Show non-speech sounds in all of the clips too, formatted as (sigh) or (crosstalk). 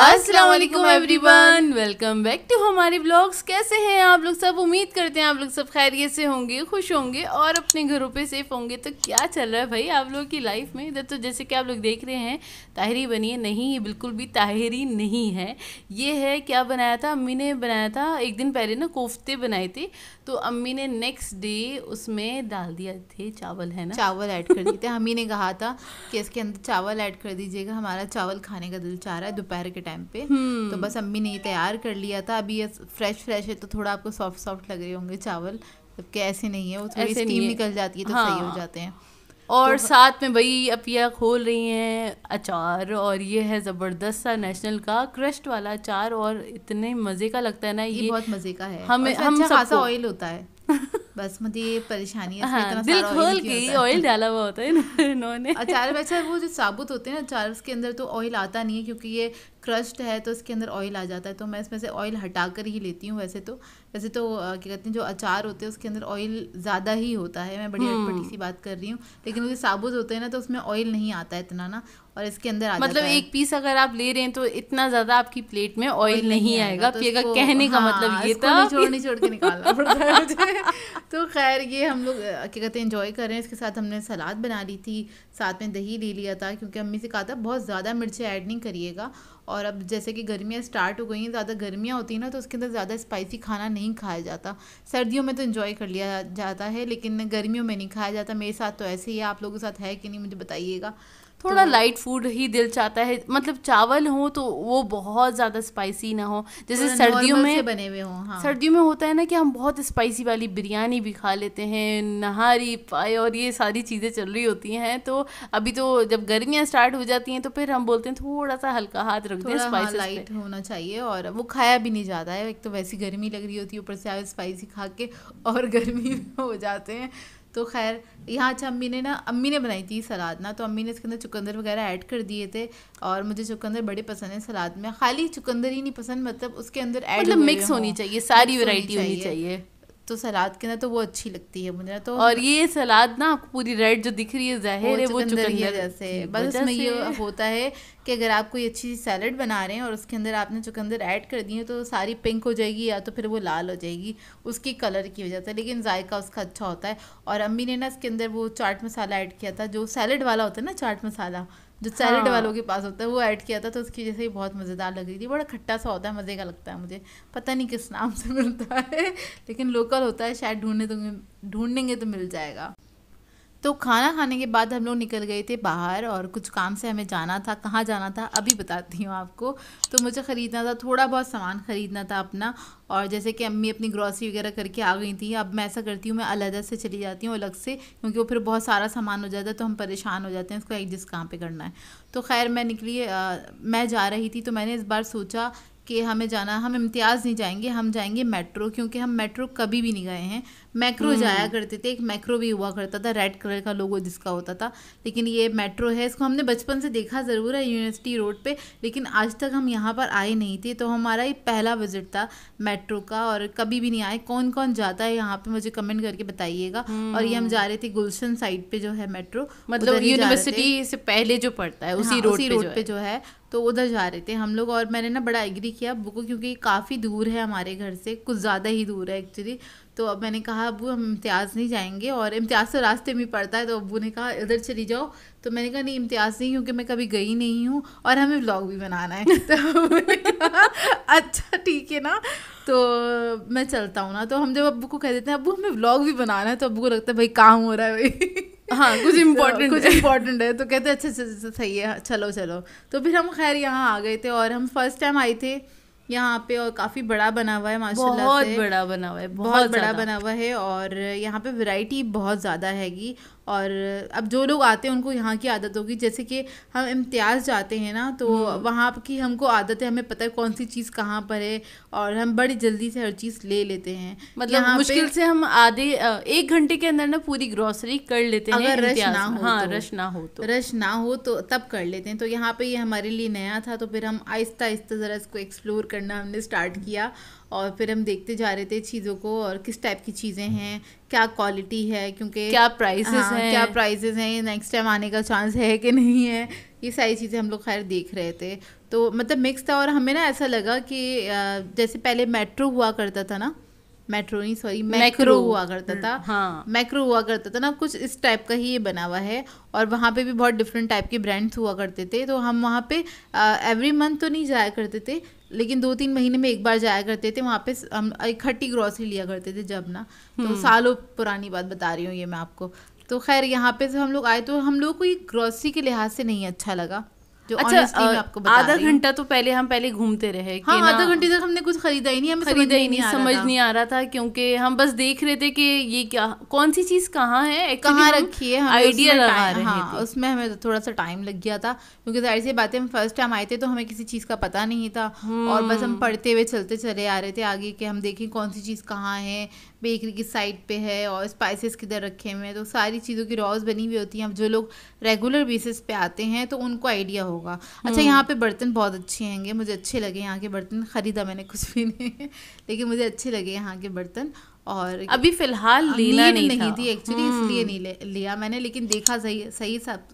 Aslam everyone welcome back to हमारे blogs कैसे हैं आप लोग सब उम्मीद करते हैं आप लोग सब खैरियत से होंगे खुश होंगे और अपने घरों पे सेफ होंगे तो क्या चल रहा है भाई आप लोगों की लाइफ में इधर तो जैसे कि आप लोग देख रहे हैं ताहरी बनी है नहीं ये बिल्कुल भी ताहरी नहीं है ये है क्या बनाया था अम्मी ने बनाया था एक दिन पहले ना कोफ्ते बनाए थे तो अम्मी ने नेक्स्ट डे उसमें डाल दिया थे चावल है ना चावल ऐड कर दिए थे अम्मी ने कहा था कि इसके अंदर चावल ऐड कर दीजिएगा हमारा चावल खाने का दिल चाह रहा है दोपहर के टाइम पे हम्म। तो बस अम्मी ने ये तैयार कर लिया था अभी ये फ्रेश फ्रेश है तो थोड़ा आपको सॉफ्ट सॉफ्ट लग रहे होंगे चावल जबकि ऐसे नहीं है वो थोड़ी स्टीम निकल जाती है तो हाँ। सही हो हाँ। जाते हैं और तो साथ में वही अपिया खोल रही हैं अचार और ये है ज़बरदस्त सा नेशनल का क्रस्ट वाला अचार और इतने मज़े का लगता है ना ये, ये बहुत मज़े का है हमें हम अच्छा खासा ऑयल होता है (laughs) बस मुझे मतलब ये परेशानी है हाँ, दिल खोल के ऑयल डाला हुआ होता है (laughs) इन्होंने अचार वैसे वो जो साबुत होते हैं ना अचार उसके अंदर तो ऑयल आता नहीं है क्योंकि ये क्रस्ट है तो इसके अंदर ऑयल आ जाता है तो मैं इसमें से ऑयल हटाकर ही लेती हूँ वैसे तो वैसे तो क्या कहते हैं जो अचार होते हैं उसके अंदर ऑयल ज़्यादा ही होता है मैं बड़ी अटपटी हम्म। सी बात कर रही हूँ लेकिन वो साबुत होते हैं ना तो उसमें ऑयल नहीं आता इतना ना और इसके अंदर आ मतलब एक पीस अगर आप ले रहे हैं तो इतना ज्यादा आपकी प्लेट में ऑयल नहीं, नहीं आएगा, आएगा। तो कहने हाँ, का मतलब ये था नहीं छोड़ के निकालना (laughs) पड़ता है तो खैर ये हम लोग क्या कहते हैं इन्जॉय कर रहे हैं इसके साथ हमने सलाद बना ली थी साथ में दही ले लिया था क्योंकि अम्मी से कहा था बहुत ज़्यादा मिर्चें ऐड नहीं करिएगा और अब जैसे कि गर्मियाँ स्टार्ट हो गई हैं ज़्यादा गर्मियाँ होती हैं ना तो उसके अंदर ज़्यादा स्पाइसी खाना नहीं खाया जाता सर्दियों में तो इन्जॉय कर लिया जाता है लेकिन गर्मियों में नहीं खाया जाता मेरे साथ तो ऐसे ही है आप लोगों के साथ है कि नहीं मुझे बताइएगा थोड़ा लाइट तो फूड ही दिल चाहता है मतलब चावल हो तो वो बहुत ज़्यादा स्पाइसी ना हो जैसे सर्दियों में बने हुए हो हाँ। सर्दियों में होता है ना कि हम बहुत स्पाइसी वाली बिरयानी भी खा लेते हैं नहारी पाए और ये सारी चीज़ें चल रही होती हैं तो अभी तो जब गर्मियाँ स्टार्ट हो जाती हैं तो फिर हम बोलते हैं थोड़ा सा हल्का हाथ रख दे स्पाइसी लाइट होना चाहिए और वो खाया भी नहीं जाता है एक तो वैसी गर्मी लग रही होती है ऊपर से स्पाइसी खा के और गर्मी हो जाते हैं तो खैर यहाँ अच्छा अम्मी ने ना अम्मी ने बनाई थी सलाद ना तो अम्मी ने इसके अंदर चुकंदर वगैरह ऐड कर दिए थे और मुझे चुकंदर बड़े पसंद है सलाद में खाली चुकंदर ही नहीं पसंद मतलब उसके अंदर ऐड मतलब मिक्स होनी चाहिए सारी वेराइटी होनी चाहिए तो सलाद के ना तो वो अच्छी लगती है मुझे तो और ये सलाद ना आपको पूरी रेड जो दिख रही है जाहिर है वो चुकंदर है जैसे बस उसमें ये होता है कि अगर आप कोई अच्छी सैलड बना रहे हैं और उसके अंदर आपने चुकंदर ऐड कर दिए तो सारी पिंक हो जाएगी या तो फिर वो लाल हो जाएगी उसकी कलर की वजह से लेकिन जायका उसका अच्छा होता है और अम्मी ने ना इसके अंदर वो चाट मसाला ऐड किया था जो सैलड वाला होता है ना चाट मसाला जो सैलेड हाँ। वालों के पास होता है वो ऐड किया था तो उसकी जैसे ही बहुत मज़ेदार लग रही थी बड़ा खट्टा सा होता है मज़े का लगता है मुझे पता नहीं किस नाम से मिलता है लेकिन लोकल होता है शायद ढूंढने तो ढूंढेंगे तो मिल जाएगा तो खाना खाने के बाद हम लोग निकल गए थे बाहर और कुछ काम से हमें जाना था कहाँ जाना था अभी बताती हूँ आपको तो मुझे ख़रीदना था थोड़ा बहुत सामान ख़रीदना था अपना और जैसे कि अम्मी अपनी ग्रॉसरी वगैरह करके आ गई थी अब मैं ऐसा करती हूँ मैं अलग से चली जाती हूँ अलग से क्योंकि वो फिर बहुत सारा सामान हो जाता है तो हम परेशान हो जाते हैं इसको एडजस्ट कहाँ पर करना है तो खैर मैं निकली मैं जा रही थी तो मैंने इस बार सोचा कि हमें जाना हम इम्तियाज़ नहीं जाएंगे हम जाएंगे मेट्रो क्योंकि हम मेट्रो कभी भी नहीं गए हैं मैक्रो हम्म। जाया करते थे एक मैक्रो भी हुआ करता था रेड कलर का लोगो जिसका होता था लेकिन ये मेट्रो है इसको हमने बचपन से देखा ज़रूर है यूनिवर्सिटी रोड पे लेकिन आज तक हम यहाँ पर आए नहीं थे तो हमारा ये पहला विजिट था मेट्रो का और कभी भी नहीं आए कौन कौन जाता है यहाँ पर मुझे कमेंट करके बताइएगा और ये हम हम्म। जा रहे थे गुलशन साइड पर जो है मेट्रो मतलब यूनिवर्सिटी से पहले जो पड़ता है उसी रोड हाँ, पे जो है तो उधर जा रहे थे हम लोग और मैंने ना बड़ा एग्री किया अबू को क्योंकि काफ़ी दूर है हमारे घर से कुछ ज़्यादा ही दूर है एक्चुअली तो अब मैंने कहा अबू हम इम्तियाज़ नहीं जाएंगे और इम्तियाज़ तो रास्ते में पड़ता है तो अबू ने कहा इधर चली जाओ तो मैंने कहा नहीं इम्तियाज़ नहीं क्योंकि मैं कभी गई नहीं हूँ और हमें व्लॉग भी बनाना है (laughs) तो अच्छा ठीक है ना तो मैं चलता हूँ ना तो हम जब अबू को कह देते हैं अबू हमें व्लॉग भी बनाना है तो अबू को लगता है भाई काम हो रहा है भाई (laughs) हाँ कुछ इम्पोर्टेंट तो कुछ इम्पोर्टेंट है तो कहते अच्छा, अच्छा अच्छा सही है चलो चलो तो फिर हम खैर यहाँ आ गए थे और हम फर्स्ट टाइम आए थे यहाँ पे और काफ़ी बड़ा बना हुआ है माशाल्लाह बहुत बड़ा बना हुआ है बहुत, बहुत बड़ा बना हुआ है और यहाँ पे वैरायटी बहुत ज़्यादा हैगी और अब जो लोग आते हैं उनको यहाँ की आदत होगी जैसे कि हम इम्तियाज़ जाते हैं ना तो हम्म। वहाँ की हमको आदत है हमें पता है कौन सी चीज़ कहाँ पर है और हम बड़ी जल्दी से हर चीज़ ले लेते हैं मतलब मुश्किल से हम आधे एक घंटे के अंदर ना पूरी ग्रोसरी कर लेते हैं अगर रश ना हो हाँ तो, रश ना हो तो रश ना हो तो तब कर लेते हैं तो यहाँ पे ये हमारे लिए नया था तो फिर हम आहिस्ता आहिस्ता ज़रा इसको एक्सप्लोर करना हमने स्टार्ट किया और फिर हम देखते जा रहे थे चीज़ों को और किस टाइप की चीज़ें हम्म। हैं क्या क्वालिटी है क्योंकि क्या प्राइसेस हाँ, हैं क्या प्राइसेस हैं नेक्स्ट टाइम आने का चांस है कि नहीं है ये सारी चीज़ें हम लोग खैर देख रहे थे तो मतलब मिक्स था और हमें ना ऐसा लगा कि जैसे पहले मेट्रो हुआ करता था ना मेट्रो नहीं सॉरी मैक्रो हुआ करता हम्म, था हाँ मैक्रो हुआ करता था ना कुछ इस टाइप का ही ये बना हुआ है और वहाँ पे भी बहुत डिफरेंट टाइप के ब्रांड्स हुआ करते थे तो हम वहाँ पे एवरी मंथ तो नहीं जाया करते थे लेकिन दो तीन महीने में एक बार जाया करते थे वहाँ पे हम इकट्ठी ग्रॉसरी लिया करते थे जब ना तो हम्म। सालों पुरानी बात बता रही हूँ ये मैं आपको तो खैर यहाँ पे जब तो हम लोग आए तो हम लोग को ये ग्रॉसरी के लिहाज से नहीं अच्छा लगा जो अच्छा आपको आधा घंटा तो पहले हम पहले घूमते रहे हाँ आधा घंटे तक तो हमने कुछ खरीदा ही नहीं हमें खरीदा ही नहीं समझ नहीं आ रहा था क्योंकि हम बस देख रहे थे कि ये क्या कौन सी चीज कहाँ है कहाँ रखी है आइडिया लगा रहे हैं हाँ, उसमें हमें थोड़ा सा टाइम लग गया था क्योंकि जाहिर सी बातें हम फर्स्ट टाइम आए थे तो हमें किसी चीज़ का पता नहीं था और बस हम हम्म। पढ़ते हुए चलते चले आ रहे थे आगे कि हम देखें कौन सी चीज़ कहाँ है बेकरी की साइड पे है और स्पाइसेस किधर रखे हुए हैं तो सारी चीज़ों की रॉज बनी हुई होती हैं अब जो लोग रेगुलर बेसिस पे आते हैं तो उनको आइडिया होगा अच्छा हम्म। यहाँ पे बर्तन बहुत अच्छे हैंगे मुझे अच्छे लगे यहाँ के बर्तन ख़रीदा मैंने कुछ भी नहीं लेकिन मुझे अच्छे लगे यहाँ के बर्तन और अभी फिलहाल हाँ, लेना नहीं, नहीं थी एक्चुअली इसलिए हम्म। नहीं लिया मैंने लेकिन देखा सही सही सब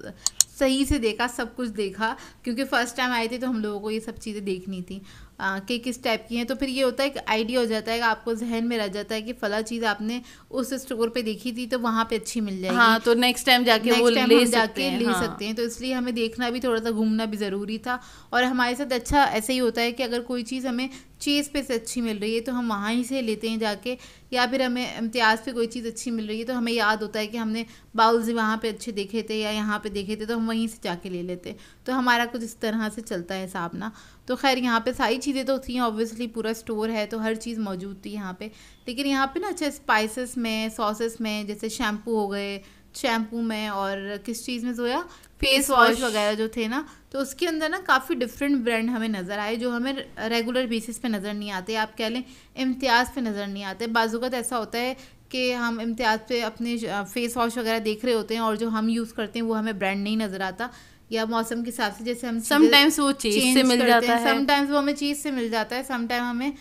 सही से देखा सब कुछ देखा क्योंकि फर्स्ट टाइम आए थे तो हम लोगों को ये सब चीज़ें देखनी थी कि किस टाइप की हैं तो फिर ये होता है एक आइडिया हो जाता है आपको जहन में रह जाता है कि फला चीज़ आपने उस स्टोर पे देखी थी तो वहाँ पे अच्छी मिल जाएगी हाँ तो नेक्स्ट टाइम जाके वो ले जाके ले हाँ। सकते हैं तो इसलिए हमें देखना भी थोड़ा सा घूमना भी ज़रूरी था और हमारे साथ अच्छा ऐसा ही होता है कि अगर कोई चीज़ हमें चीज़ पे से अच्छी मिल रही है तो हम वहाँ ही से लेते हैं जाके या फिर हमें इम्तियाज़ पे कोई चीज़ अच्छी मिल रही है तो हमें याद होता है कि हमने बाउल्स वहाँ पे अच्छे देखे थे या यहाँ पे देखे थे तो हम वहीं से जाके ले लेते तो हमारा कुछ इस तरह से चलता है हिसाब ना तो खैर यहाँ पे सारी चीज़ें तो थी ऑब्वियसली पूरा स्टोर है तो हर चीज़ मौजूद थी यहाँ पे लेकिन यहाँ पे ना अच्छे स्पाइसेस में सॉसेस में जैसे शैम्पू हो गए शैम्पू में और किस चीज़ में सोया फेस वॉश वगैरह जो थे ना तो उसके अंदर ना काफ़ी डिफरेंट ब्रांड हमें नज़र आए जो हमें रेगुलर बेसिस पे नज़र नहीं आते आप कह लें इम्तियाज़ पे नज़र नहीं आते बाजूकत तो ऐसा होता है कि हम इम्तियाज़ पे अपने फेस वॉश वगैरह देख रहे होते हैं और जो हम यूज़ करते हैं वो हमें ब्रांड नहीं नज़र आता या मौसम के हिसाब से जैसे हम समटाइम्स वो चीज़ से मिल जाता है समटाइम्स वो हमें चीज़ से मिल जाता है समटाइम हमें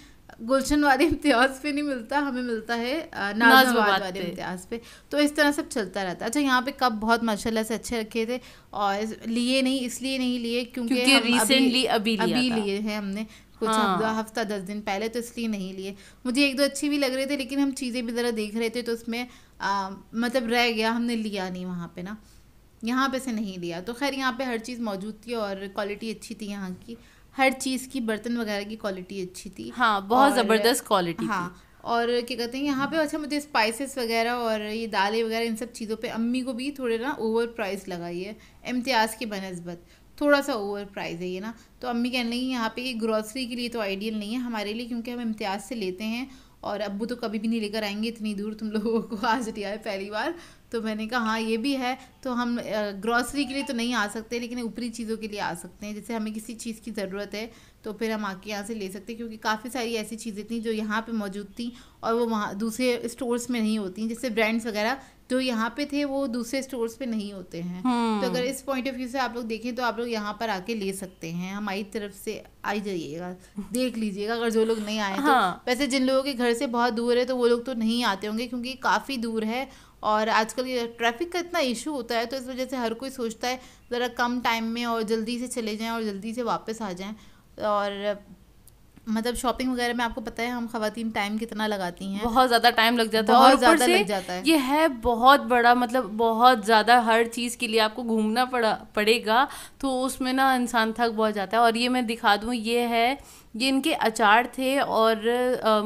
गुलशन वाले इम्तियाज पे नहीं मिलता हमें मिलता है नाजवाद वाले इम्तियाज पे तो इस तरह सब चलता रहता है अच्छा यहाँ पे कप बहुत माशाल्लाह से अच्छे रखे थे और लिए नहीं इसलिए नहीं लिए क्योंकि रिसेंटली अभी अभी लिए हैं हमने कुछ हाँ। हफ्ता दस दिन पहले तो इसलिए नहीं लिए मुझे एक दो अच्छी भी लग रही थी लेकिन हम चीज़ें भी ज़रा देख रहे थे तो उसमें मतलब रह गया हमने लिया नहीं वहाँ पे ना यहाँ पे से नहीं दिया तो खैर यहाँ पे हर चीज़ मौजूद थी और क्वालिटी अच्छी थी यहाँ की हर चीज़ की बर्तन वगैरह की क्वालिटी अच्छी थी हाँ बहुत ज़बरदस्त क्वालिटी हाँ थी। और क्या कहते हैं यहाँ पे अच्छा मुझे स्पाइसेस वगैरह और ये दालें वगैरह इन सब चीज़ों पे अम्मी को भी थोड़े ना ओवर प्राइस लगाई है इम्तियाज़ की बनस्बत थोड़ा सा ओवर प्राइस है ये ना तो अम्मी कहने लगी यहाँ पे ये ग्रॉसरी के लिए तो आइडियल नहीं है हमारे लिए क्योंकि हम इम्तियाज़ से लेते हैं और अबू तो कभी भी नहीं लेकर आएंगे इतनी दूर तुम लोगों को आज दिया है पहली बार तो मैंने कहा हाँ ये भी है तो हम ग्रॉसरी के लिए तो नहीं आ सकते लेकिन ऊपरी चीज़ों के लिए आ सकते हैं जैसे हमें किसी चीज़ की ज़रूरत है तो फिर हम आके यहाँ से ले सकते हैं क्योंकि काफ़ी सारी ऐसी चीज़ें थी जो यहाँ पे मौजूद थी और वो वहाँ दूसरे स्टोर्स में नहीं होती जैसे ब्रांड्स वगैरह जो यहाँ पे थे वो दूसरे स्टोर्स पे नहीं होते हैं तो अगर हम्म। इस पॉइंट ऑफ व्यू से आप लोग देखें तो आप लोग यहाँ पर आके ले सकते हैं हमारी तरफ से आई जाइएगा देख लीजिएगा अगर जो लोग नहीं आए तो। हाँ। तो वैसे जिन लोगों के घर से बहुत दूर है तो वो लोग तो नहीं आते होंगे क्योंकि काफ़ी दूर है और आजकल ये ट्रैफिक का इतना इशू होता है तो इस वजह से हर कोई सोचता है ज़रा कम टाइम में और जल्दी से चले जाएँ और जल्दी से वापस आ जाएँ और मतलब शॉपिंग वगैरह में आपको पता है हम खातन टाइम कितना लगाती हैं बहुत ज़्यादा टाइम लग जाता है और ज़्यादा लग जाता है ये है बहुत बड़ा मतलब बहुत ज़्यादा हर चीज़ के लिए आपको घूमना पड़ा पड़ेगा तो उसमें ना इंसान थक बहुत जाता है और ये मैं दिखा दूँ ये है ये इनके अचार थे और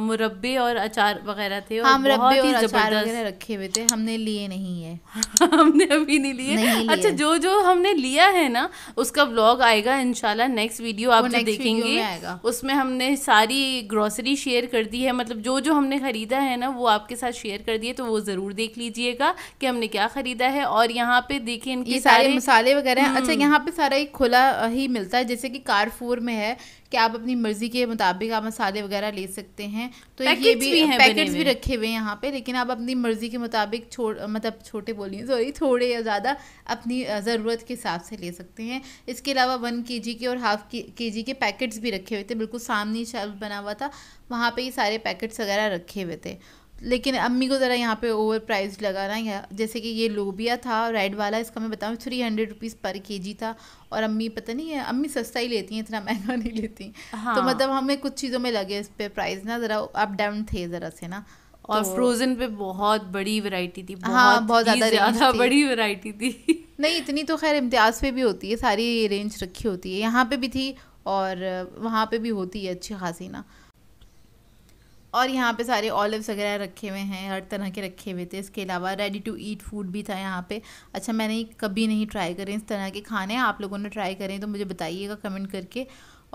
मुरब्बे और अचार वगैरह थे हाँ, बहुत ही जबरदस्त रखे हुए थे हमने लिए नहीं है (laughs) हमने अभी नहीं लिए अच्छा जो जो हमने लिया है ना उसका ब्लॉग आएगा इनशाला नेक्स्ट वीडियो आप जो देखेंगे उसमें हमने हमने सारी ग्रॉसरी शेयर कर दी है मतलब जो जो हमने ख़रीदा है ना वो आपके साथ शेयर कर दिए तो वो ज़रूर देख लीजिएगा कि हमने क्या ख़रीदा है और यहाँ पे देखिए इनके ये सारे, सारे मसाले वगैरह अच्छा हम्म। यहाँ पे सारा एक खुला ही मिलता है जैसे कि कारफूर में है कि आप अपनी मर्जी के मुताबिक आप मसाले वगैरह ले सकते हैं तो ये भी, भी पैकेट्स भी रखे हुए हैं यहाँ पे लेकिन आप अपनी मर्जी के मुताबिक छोड़ मतलब छोटे बोलिए सॉरी थोड़े या ज़्यादा अपनी ज़रूरत के हिसाब से ले सकते हैं इसके अलावा वन के जी के और हाफ के जी के पैकेट्स भी रखे हुए थे बिल्कुल सामने मिनी शेल्फ बना हुआ था वहाँ पे ही सारे पैकेट्स वगैरह रखे हुए थे लेकिन अम्मी को ज़रा यहाँ पे ओवर प्राइज लगा रहा है जैसे कि ये लोबिया था रेड वाला इसका मैं बताऊँ थ्री हंड्रेड रुपीज़ पर के जी था और अम्मी पता नहीं है अम्मी सस्ता ही लेती हैं इतना महंगा नहीं लेती तो हाँ। तो मतलब हमें कुछ चीज़ों में लगे इस पर प्राइज़ ना ज़रा अप डाउन थे ज़रा से ना और तो, फ्रोजन पे बहुत बड़ी वैरायटी थी बहुत हाँ बहुत ज़्यादा बड़ी वैरायटी थी नहीं इतनी तो खैर इम्तियाज़ पे भी होती है सारी रेंज रखी होती है यहाँ पे भी थी और वहाँ पे भी होती है अच्छी खासी ना और यहाँ पे सारे ऑलिव्स वगैरह रखे हुए हैं हर तरह के रखे हुए थे इसके अलावा रेडी टू ईट फूड भी था यहाँ पे अच्छा मैंने कभी नहीं ट्राई करें इस तरह के खाने आप लोगों ने ट्राई करें तो मुझे बताइएगा कमेंट करके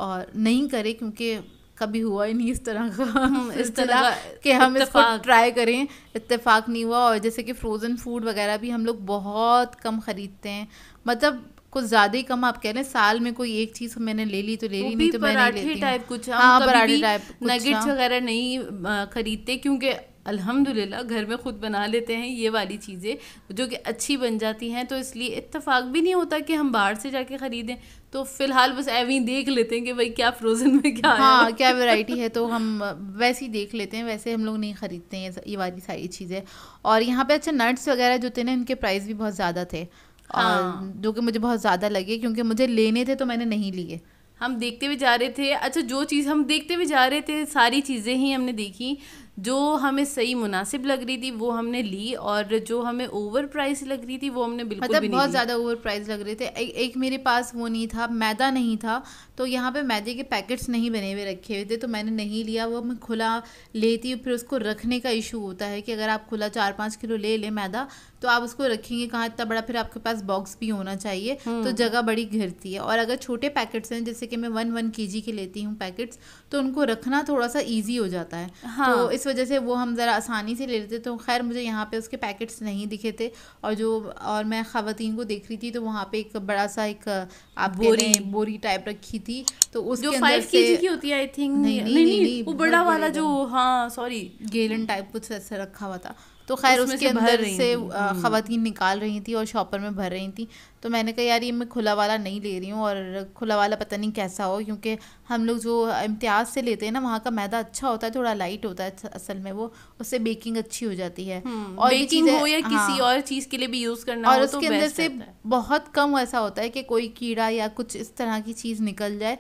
और नहीं करें क्योंकि कभी हुआ ही नहीं इस तरह का (laughs) इस तरह कि हम इसको ट्राई करें इतफाक़ नहीं हुआ और जैसे कि फ्रोज़न फूड वगैरह भी हम लोग बहुत कम ख़रीदते हैं मतलब कुछ ज्यादा ही कम आप कह रहे हैं साल में कोई एक चीज मैंने ले ली तो ले ली नहीं तो नहीं टाइप हाँ, कुछ हाँ पराठे टाइप नगेट्स वगैरह नहीं खरीदते क्योंकि अल्हम्दुलिल्लाह घर में ख़ुद बना लेते हैं ये वाली चीज़ें जो कि अच्छी बन जाती हैं तो इसलिए इतफाक भी नहीं होता कि हम बाहर से जाके ख़रीदें तो फ़िलहाल बस एवी देख लेते हैं कि भाई क्या फ्रोज़न में क्या हाँ क्या वैरायटी (laughs) है तो हम वैसे ही देख लेते हैं वैसे हम लोग नहीं ख़रीदते हैं ये वाली सारी चीज़ें और यहाँ पर अच्छा नट्स वगैरह जो थे ना इनके प्राइस भी बहुत ज़्यादा थे हाँ। जो कि मुझे बहुत ज़्यादा लगे क्योंकि मुझे लेने थे तो मैंने नहीं लिए हम देखते भी जा रहे थे अच्छा जो चीज़ हम देखते भी जा रहे थे सारी चीज़ें ही हमने देखी जो हमें सही मुनासिब लग रही थी वो हमने ली और जो हमें ओवर प्राइस लग रही थी वो हमने बिल्कुल मतलब भी बहुत ज़्यादा ओवर प्राइस लग रहे थे ए, एक मेरे पास वो नहीं था मैदा नहीं था तो यहाँ पे मैदे के पैकेट्स नहीं बने हुए रखे हुए थे तो मैंने नहीं लिया वो मैं खुला लेती हूँ फिर उसको रखने का इशू होता है कि अगर आप खुला चार पाँच किलो ले लें मैदा तो आप उसको रखेंगे कहाँ इतना बड़ा फिर आपके पास बॉक्स भी होना चाहिए हम्म। तो जगह बड़ी घिरती है और अगर छोटे पैकेट्स हैं जैसे कि मैं वन वन के के लेती हूँ पैकेट्स तो उनको रखना थोड़ा सा ईजी हो जाता है तो हाँ। तो इस वजह से वो हम ज़रा आसानी से ले लेते तो खैर मुझे यहाँ पे उसके पैकेट्स नहीं दिखे थे और जो और मैं ख़वातीन को देख रही थी तो वहाँ पे एक बड़ा सा एक आप बोरी बोरी टाइप रखी थी तो उस जो फाइव के जी की होती है आई थिंक नहीं नहीं नहीं, नहीं, नहीं, नहीं वो बड़ा वाला जो हाँ सॉरी गेलन टाइप कुछ ऐसा रखा हुआ था तो खैर उसके अंदर से, हम्म। खातन निकाल रही थी और शॉपर में भर रही थी तो मैंने कहा यार ये मैं खुला वाला नहीं ले रही हूँ और खुला वाला पता नहीं कैसा हो क्योंकि हम लोग जो इम्तियाज़ से लेते हैं ना वहाँ का मैदा अच्छा होता है थोड़ा लाइट होता है असल में वो उससे बेकिंग अच्छी हो जाती है हम्म, और बेकिंग हो या किसी हाँ, और चीज़ के लिए भी यूज़ करना और उसके तो अंदर से बहुत कम ऐसा होता है कि कोई कीड़ा या कुछ इस तरह की चीज़ निकल जाए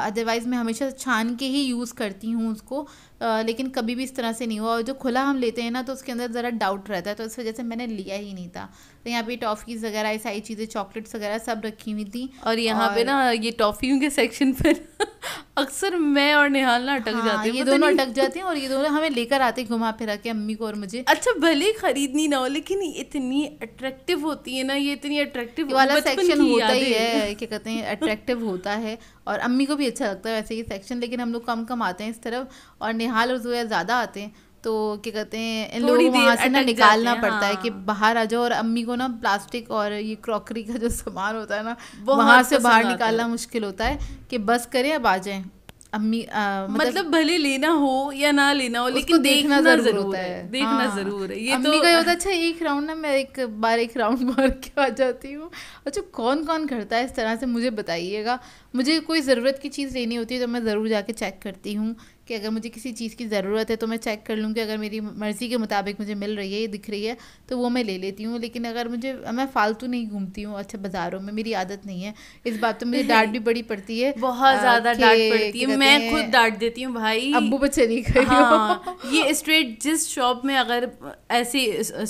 अदरवाइज़ मैं हमेशा छान के ही यूज़ करती हूँ उसको आ, लेकिन कभी भी इस तरह से नहीं हुआ और जो खुला हम लेते हैं ना तो उसके अंदर ज़रा डाउट रहता है तो इस वजह से मैंने लिया ही नहीं था तो यहाँ पे टॉफ़ीज़ वगैरह ये सारी चीज़ें चॉकलेट्स वगैरह सब रखी हुई थी और यहाँ पे ना ये टॉफ़ियों के सेक्शन पर अक्सर मैं और निहाल ना अटक हाँ, जाती हैं ये दोनों अटक जाते हैं और ये दोनों हमें लेकर आते हैं घुमा फिरा के अम्मी को और मुझे अच्छा भले ही खरीदनी ना हो लेकिन इतनी अट्रैक्टिव होती है ना ये इतनी अट्रैक्टिव वाला सेक्शन होता ही है क्या कहते हैं अट्रैक्टिव होता है और अम्मी को भी अच्छा लगता है वैसे ये सेक्शन लेकिन हम लोग कम कम आते हैं इस तरफ और निहाल और जोया ज़्यादा आते हैं तो क्या कहते हैं इन लोगों को वहाँ से ना निकालना पड़ता है कि हाँ। बाहर आ जाओ और अम्मी को ना प्लास्टिक और ये क्रॉकरी का जो सामान होता है ना वहाँ से बाहर निकालना मुश्किल होता है कि बस करें अब आ जाएं अम्मी आ, मतलब, मतलब भले लेना हो या ना लेना हो लेकिन देखना, देखना जरूर, जरूर होता है, देखना हाँ। जरूर है ये अम्मी तो का होता अच्छा एक राउंड ना मैं एक बार एक राउंड (laughs) मार के आ जाती हूँ अच्छा कौन कौन करता है इस तरह से मुझे बताइएगा मुझे कोई ज़रूरत की चीज़ लेनी होती है तो मैं ज़रूर जाके चेक करती हूँ कि अगर मुझे किसी चीज़ की ज़रूरत है तो मैं चेक कर लूँगी अगर मेरी मर्ज़ी के मुताबिक मुझे मिल रही है ये दिख रही है तो वो मैं ले लेती हूँ लेकिन अगर मुझे मैं फालतू नहीं घूमती हूँ अच्छा बाज़ारों में मेरी आदत नहीं है इस बात तो मुझे डांट भी बड़ी पड़ती है बहुत ज़्यादा डांट पड़ती है मैं खुद डांट देती हूँ भाई अबू बच्चे नहीं कर हाँ, ये स्ट्रेट जिस शॉप में अगर ऐसे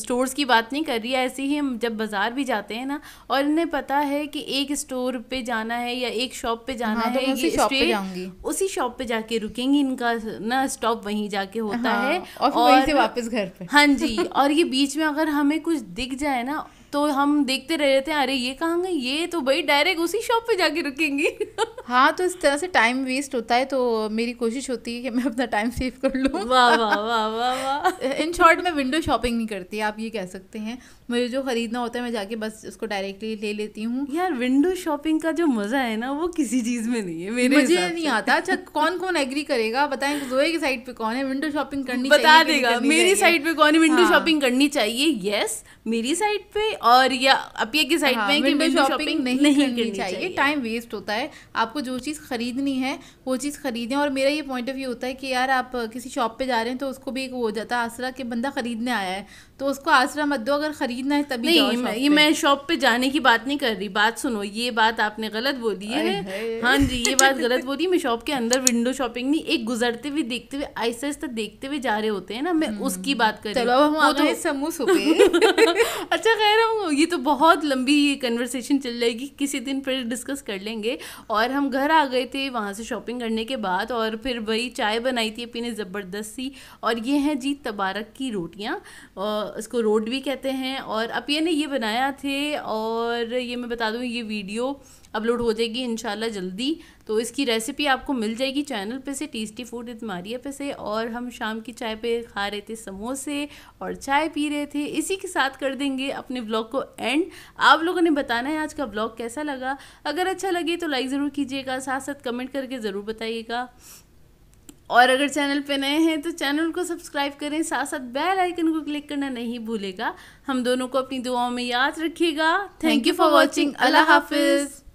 स्टोर्स की बात नहीं कर रही है ऐसे ही जब बाज़ार भी जाते हैं ना और इन्हें पता है कि एक स्टोर पे जाना है या एक शॉप पे जाना हाँ, तो है उसी शॉप उसी शॉप पे जाके रुकेंगी इनका का ना स्टॉप वहीं जाके होता हाँ, है और, और वहीं से वापस घर पे हाँ जी और ये बीच में अगर हमें कुछ दिख जाए ना तो हम देखते रह रहे थे अरे ये कहाँ गए ये तो भाई डायरेक्ट उसी शॉप पे जाके रुकेंगी (laughs) हाँ तो इस तरह से टाइम वेस्ट होता है तो मेरी कोशिश होती है कि मैं अपना टाइम सेव कर लूँ वाह वाह वाह वाह इन शॉर्ट (laughs) मैं विंडो शॉपिंग नहीं करती आप ये कह सकते हैं मुझे जो खरीदना होता है मैं जाके बस उसको डायरेक्टली ले लेती हूँ यार विंडो शॉपिंग का जो मज़ा है ना वो किसी चीज़ में नहीं है मेरे मुझे नहीं आता अच्छा कौन कौन एग्री करेगा बताएं जोए की साइड पे कौन है विंडो शॉपिंग करनी बता देगा मेरी साइड पे कौन है विंडो शॉपिंग हाँ। करनी चाहिए यस मेरी साइड पे और या ये की साइड हाँ, में कि शॉपिंग नहीं, नहीं करनी, करनी चाहिए टाइम वेस्ट होता है आपको जो चीज़ खरीदनी है वो चीज़ खरीदें और मेरा ये पॉइंट ऑफ व्यू होता है कि यार आप किसी शॉप पे जा रहे हैं तो उसको भी एक वो हो जाता है आसरा कि बंदा खरीदने आया है तो उसको आसरा मत दो अगर ख़रीदना है तभी नहीं मैं, ये मैं शॉप पे जाने की बात नहीं कर रही बात सुनो ये बात आपने गलत बोली है हाँ जी ये बात (laughs) गलत बोली मैं शॉप के अंदर विंडो शॉपिंग नहीं एक गुजरते हुए देखते हुए आहिस्ता आहिस्ता देखते हुए जा रहे होते हैं ना मैं हम्म। उसकी बात कर रही हूँ तो- (laughs) अच्छा कह रहा हूँ ये तो बहुत लंबी कन्वर्सेशन चल जाएगी किसी दिन फिर डिस्कस कर लेंगे और हम घर आ गए थे वहाँ से शॉपिंग करने के बाद और फिर वही चाय बनाई थी अपनी ज़बरदस्ती और ये है जी तबारक की रोटियाँ इसको रोड भी कहते हैं और अपिया ने ये बनाया थे और ये मैं बता दूँ ये वीडियो अपलोड हो जाएगी इन जल्दी तो इसकी रेसिपी आपको मिल जाएगी चैनल पे से टेस्टी फूड इत मारिया पे से और हम शाम की चाय पे खा रहे थे समोसे और चाय पी रहे थे इसी के साथ कर देंगे अपने ब्लॉग को एंड आप लोगों ने बताना है आज का ब्लॉग कैसा लगा अगर अच्छा लगे तो लाइक ज़रूर कीजिएगा साथ साथ कमेंट करके ज़रूर बताइएगा और अगर चैनल पे नए हैं तो चैनल को सब्सक्राइब करें साथ साथ बेल आइकन को क्लिक करना नहीं भूलेगा हम दोनों को अपनी दुआओं में याद रखिएगा थैंक यू फॉर वॉचिंग अल्लाह हाफिज़